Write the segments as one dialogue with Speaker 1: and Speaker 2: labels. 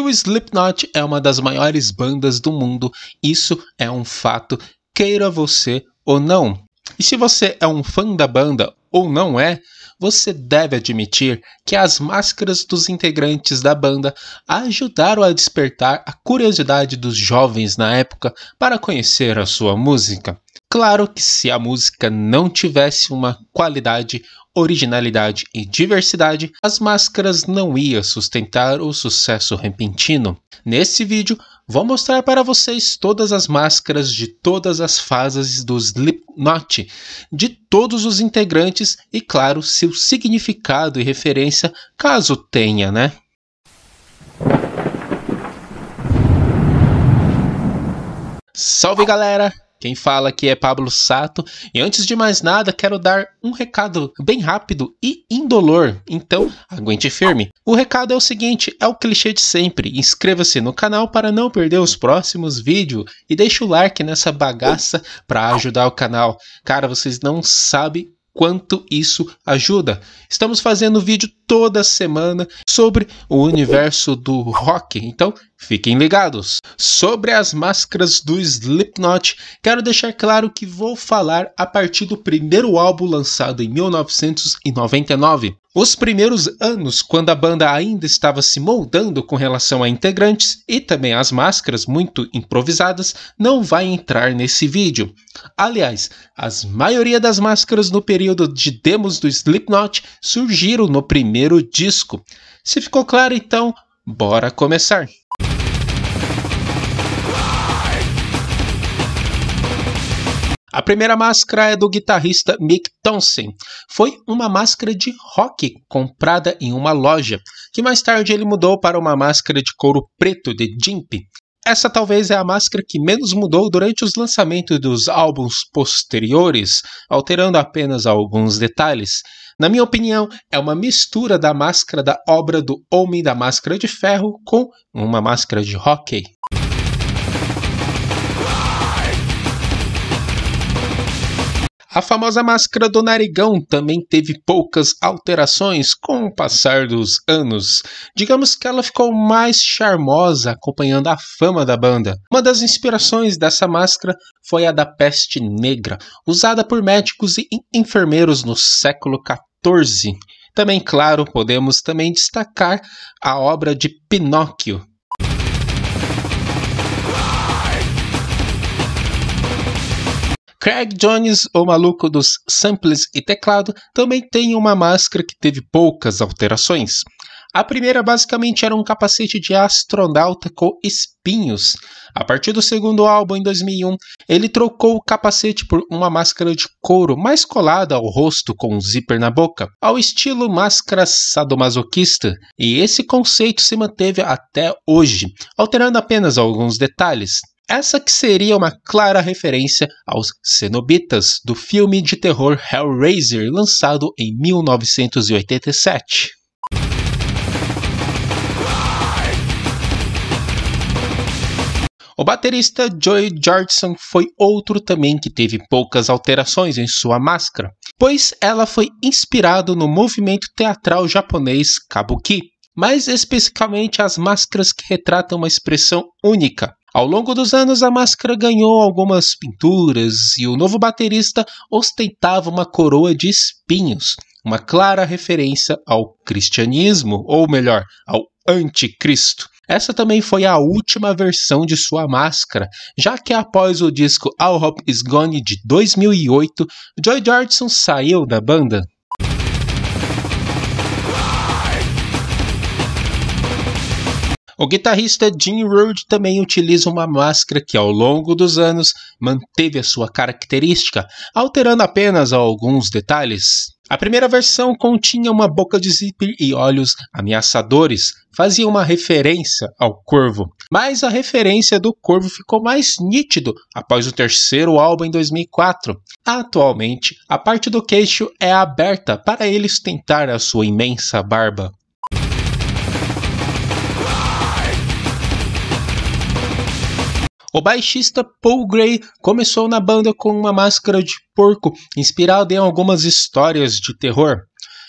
Speaker 1: o Slipknot é uma das maiores bandas do mundo, isso é um fato, queira você ou não. E se você é um fã da banda ou não é, você deve admitir que as máscaras dos integrantes da banda ajudaram a despertar a curiosidade dos jovens na época para conhecer a sua música. Claro que se a música não tivesse uma qualidade, originalidade e diversidade, as máscaras não ia sustentar o sucesso repentino. Nesse vídeo, vou mostrar para vocês todas as máscaras de todas as fases dos note de todos os integrantes e, claro, seu significado e referência, caso tenha, né? Salve galera! Quem fala aqui é Pablo Sato. E antes de mais nada, quero dar um recado bem rápido e indolor. Então, aguente firme. O recado é o seguinte: é o clichê de sempre. Inscreva-se no canal para não perder os próximos vídeos e deixe o like nessa bagaça para ajudar o canal. Cara, vocês não sabem quanto isso ajuda. Estamos fazendo vídeo toda semana sobre o universo do rock, então fiquem ligados. Sobre as máscaras do Slipknot, quero deixar claro que vou falar a partir do primeiro álbum lançado em 1999. Os primeiros anos, quando a banda ainda estava se moldando com relação a integrantes e também as máscaras muito improvisadas, não vai entrar nesse vídeo. Aliás, as maioria das máscaras no período de demos do Slipknot surgiram no primeiro disco. Se ficou claro então, bora começar! A primeira máscara é do guitarrista Mick Thompson. Foi uma máscara de rock comprada em uma loja, que mais tarde ele mudou para uma máscara de couro preto de Jimpy. Essa talvez é a máscara que menos mudou durante os lançamentos dos álbuns posteriores, alterando apenas alguns detalhes. Na minha opinião, é uma mistura da máscara da obra do Homem da Máscara de Ferro com uma máscara de hockey. A famosa máscara do narigão também teve poucas alterações com o passar dos anos. Digamos que ela ficou mais charmosa acompanhando a fama da banda. Uma das inspirações dessa máscara foi a da peste negra, usada por médicos e enfermeiros no século XIV. Também, claro, podemos também destacar a obra de Pinóquio, Craig Jones, o maluco dos samples e teclado, também tem uma máscara que teve poucas alterações. A primeira basicamente era um capacete de astronauta com espinhos. A partir do segundo álbum, em 2001, ele trocou o capacete por uma máscara de couro mais colada ao rosto com um zíper na boca, ao estilo máscara sadomasoquista, e esse conceito se manteve até hoje, alterando apenas alguns detalhes essa que seria uma clara referência aos cenobitas do filme de terror Hellraiser, lançado em 1987. O baterista Joey Georgeson foi outro também que teve poucas alterações em sua máscara, pois ela foi inspirado no movimento teatral japonês kabuki, mais especificamente as máscaras que retratam uma expressão única, ao longo dos anos, a máscara ganhou algumas pinturas e o novo baterista ostentava uma coroa de espinhos, uma clara referência ao cristianismo, ou melhor, ao anticristo. Essa também foi a última versão de sua máscara, já que após o disco All Hope Is Gone de 2008, Joy Jordison saiu da banda. O guitarrista Jim Root também utiliza uma máscara que, ao longo dos anos, manteve a sua característica, alterando apenas alguns detalhes. A primeira versão continha uma boca de zíper e olhos ameaçadores, fazia uma referência ao corvo, mas a referência do corvo ficou mais nítido após o terceiro álbum em 2004. Atualmente, a parte do queixo é aberta para eles tentar a sua imensa barba. O baixista Paul Gray começou na banda com uma máscara de porco, inspirada em algumas histórias de terror.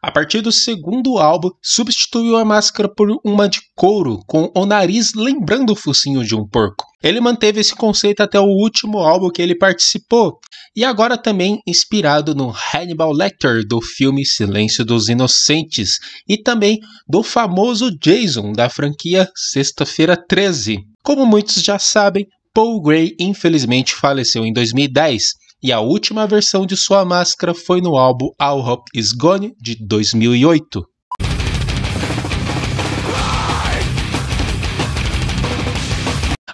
Speaker 1: A partir do segundo álbum, substituiu a máscara por uma de couro, com o nariz lembrando o focinho de um porco. Ele manteve esse conceito até o último álbum que ele participou, e agora também inspirado no Hannibal Lecter do filme Silêncio dos Inocentes e também do famoso Jason da franquia Sexta-feira 13. Como muitos já sabem, Paul Gray infelizmente faleceu em 2010 e a última versão de sua máscara foi no álbum All Hope Is Gone de 2008.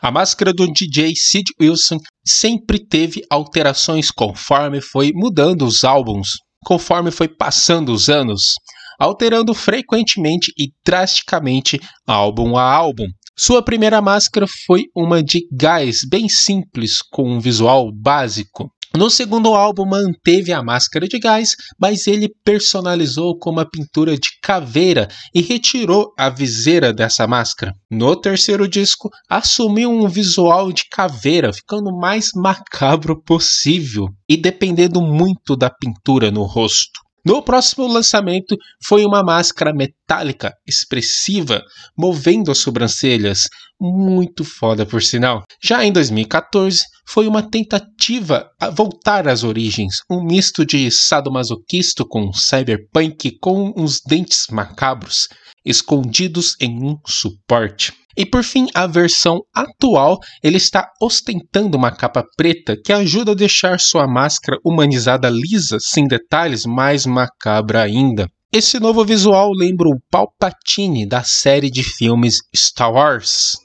Speaker 1: A máscara do DJ Sid Wilson sempre teve alterações conforme foi mudando os álbuns, conforme foi passando os anos, alterando frequentemente e drasticamente álbum a álbum. Sua primeira máscara foi uma de gás, bem simples, com um visual básico. No segundo álbum, manteve a máscara de gás, mas ele personalizou com uma pintura de caveira e retirou a viseira dessa máscara. No terceiro disco, assumiu um visual de caveira, ficando mais macabro possível e dependendo muito da pintura no rosto. No próximo lançamento foi uma máscara metálica, expressiva, movendo as sobrancelhas, muito foda por sinal. Já em 2014 foi uma tentativa a voltar às origens, um misto de sadomasoquisto com cyberpunk com uns dentes macabros escondidos em um suporte. E por fim, a versão atual, ele está ostentando uma capa preta que ajuda a deixar sua máscara humanizada lisa, sem detalhes, mais macabra ainda. Esse novo visual lembra o Palpatine da série de filmes Star Wars.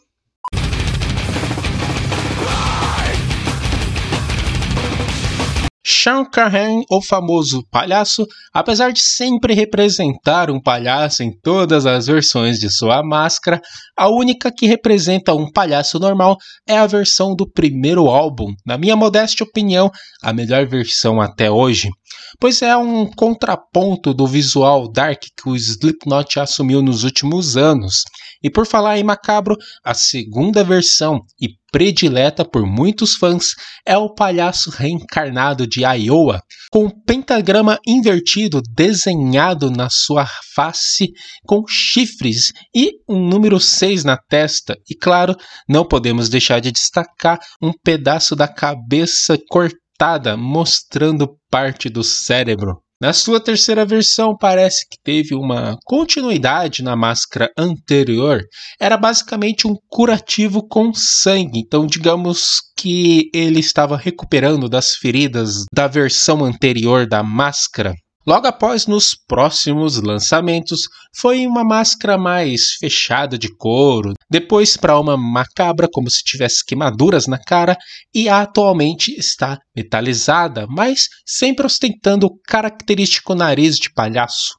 Speaker 1: Sean Carhan, o famoso palhaço, apesar de sempre representar um palhaço em todas as versões de sua máscara, a única que representa um palhaço normal é a versão do primeiro álbum, na minha modesta opinião, a melhor versão até hoje, pois é um contraponto do visual dark que o Slipknot assumiu nos últimos anos. E por falar em macabro, a segunda versão e predileta por muitos fãs é o palhaço reencarnado de Iowa, com um pentagrama invertido desenhado na sua face com chifres e um número 6 na testa. E claro, não podemos deixar de destacar um pedaço da cabeça cortada mostrando parte do cérebro. Na sua terceira versão, parece que teve uma continuidade na máscara anterior. Era basicamente um curativo com sangue, então digamos que ele estava recuperando das feridas da versão anterior da máscara. Logo após, nos próximos lançamentos, foi uma máscara mais fechada de couro, depois para uma macabra como se tivesse queimaduras na cara e atualmente está metalizada, mas sempre ostentando o característico nariz de palhaço.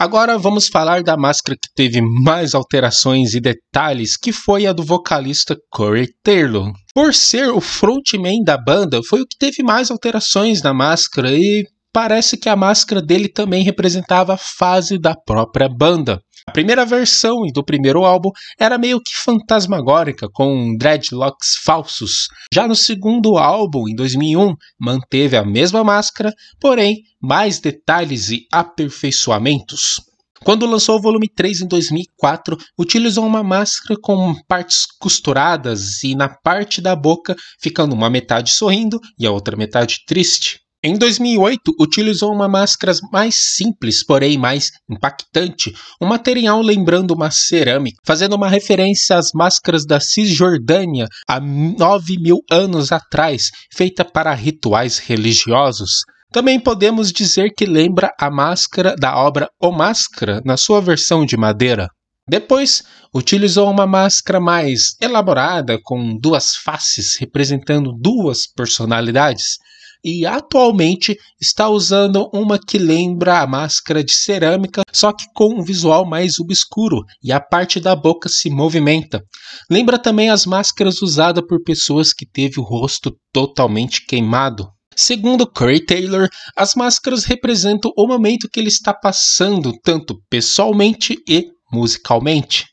Speaker 1: Agora vamos falar da máscara que teve mais alterações e detalhes, que foi a do vocalista Corey Taylor. Por ser o frontman da banda, foi o que teve mais alterações na máscara e parece que a máscara dele também representava a fase da própria banda. A primeira versão do primeiro álbum era meio que fantasmagórica, com dreadlocks falsos. Já no segundo álbum, em 2001, manteve a mesma máscara, porém mais detalhes e aperfeiçoamentos. Quando lançou o volume 3 em 2004, utilizou uma máscara com partes costuradas e na parte da boca ficando uma metade sorrindo e a outra metade triste. Em 2008, utilizou uma máscara mais simples, porém mais impactante, um material lembrando uma cerâmica, fazendo uma referência às máscaras da Cisjordânia há 9 mil anos atrás, feita para rituais religiosos. Também podemos dizer que lembra a máscara da obra O Máscara, na sua versão de madeira. Depois, utilizou uma máscara mais elaborada, com duas faces representando duas personalidades e atualmente está usando uma que lembra a máscara de cerâmica, só que com um visual mais obscuro e a parte da boca se movimenta. Lembra também as máscaras usadas por pessoas que teve o rosto totalmente queimado. Segundo Curry Taylor, as máscaras representam o momento que ele está passando, tanto pessoalmente e musicalmente.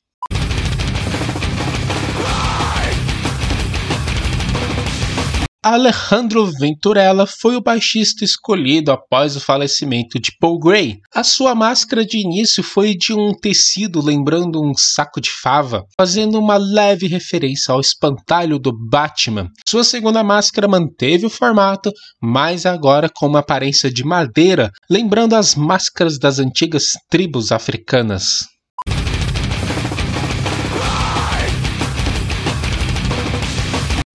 Speaker 1: Alejandro Venturella foi o baixista escolhido após o falecimento de Paul Gray. A sua máscara de início foi de um tecido lembrando um saco de fava, fazendo uma leve referência ao espantalho do Batman. Sua segunda máscara manteve o formato, mas agora com uma aparência de madeira, lembrando as máscaras das antigas tribos africanas.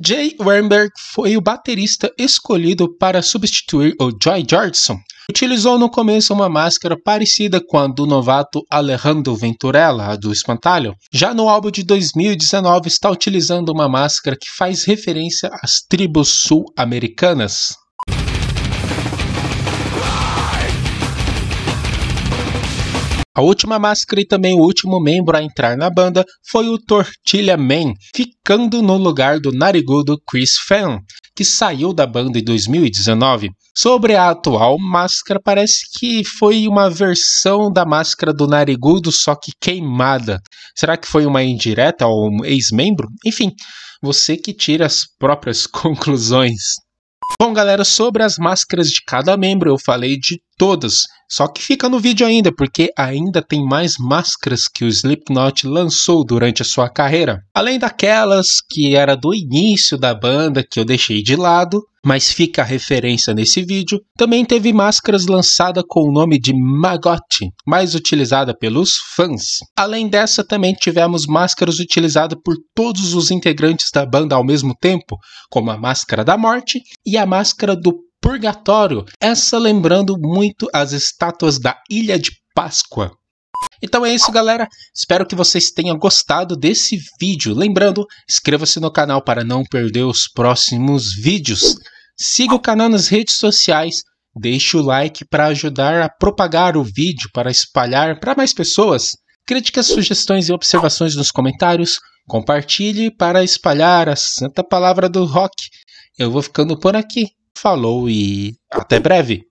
Speaker 1: Jay Wernberg foi o baterista escolhido para substituir o Joy Jordison. Utilizou no começo uma máscara parecida com a do novato Alejandro Venturella, do Espantalho. Já no álbum de 2019 está utilizando uma máscara que faz referência às tribos sul-americanas. A última máscara e também o último membro a entrar na banda foi o Tortilla Man, ficando no lugar do narigudo Chris Fan, que saiu da banda em 2019. Sobre a atual máscara, parece que foi uma versão da máscara do narigudo, só que queimada. Será que foi uma indireta ao ex-membro? Enfim, você que tira as próprias conclusões. Bom, galera, sobre as máscaras de cada membro, eu falei de todas. Só que fica no vídeo ainda, porque ainda tem mais máscaras que o Slipknot lançou durante a sua carreira. Além daquelas que era do início da banda que eu deixei de lado, mas fica a referência nesse vídeo, também teve máscaras lançadas com o nome de Magote, mais utilizada pelos fãs. Além dessa, também tivemos máscaras utilizadas por todos os integrantes da banda ao mesmo tempo, como a máscara da morte e a máscara do purgatório, essa lembrando muito as estátuas da Ilha de Páscoa. Então é isso, galera. Espero que vocês tenham gostado desse vídeo. Lembrando, inscreva-se no canal para não perder os próximos vídeos. Siga o canal nas redes sociais. Deixe o like para ajudar a propagar o vídeo, para espalhar para mais pessoas. Críticas, sugestões e observações nos comentários. Compartilhe para espalhar a santa palavra do rock. Eu vou ficando por aqui. Falou e até breve!